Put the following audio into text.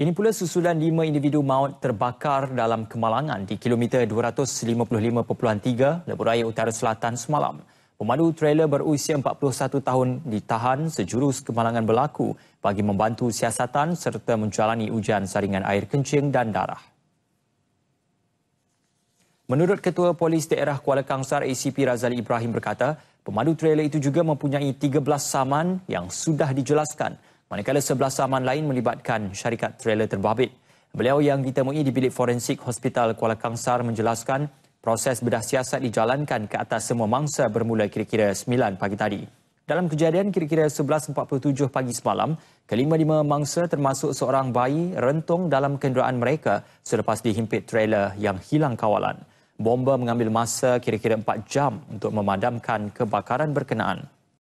Ini pula susulan lima individu maut terbakar dalam kemalangan di kilometer 255.3 Lebuh Raya Utara Selatan semalam. Pemandu trailer berusia 41 tahun ditahan sejurus kemalangan berlaku bagi membantu siasatan serta menjalani ujian saringan air kencing dan darah. Menurut Ketua Polis Daerah Kuala Kangsar ACP Razali Ibrahim berkata, pemandu trailer itu juga mempunyai 13 saman yang sudah dijelaskan. Manakala sebelah saman lain melibatkan syarikat trailer terbabit. Beliau yang ditemui di bilik forensik Hospital Kuala Kangsar menjelaskan proses bedah siasat dijalankan ke atas semua mangsa bermula kira-kira 9 pagi tadi. Dalam kejadian kira-kira 11.47 pagi semalam, kelima-lima mangsa termasuk seorang bayi rentung dalam kenderaan mereka selepas dihimpit trailer yang hilang kawalan. Bomba mengambil masa kira-kira 4 jam untuk memadamkan kebakaran berkenaan.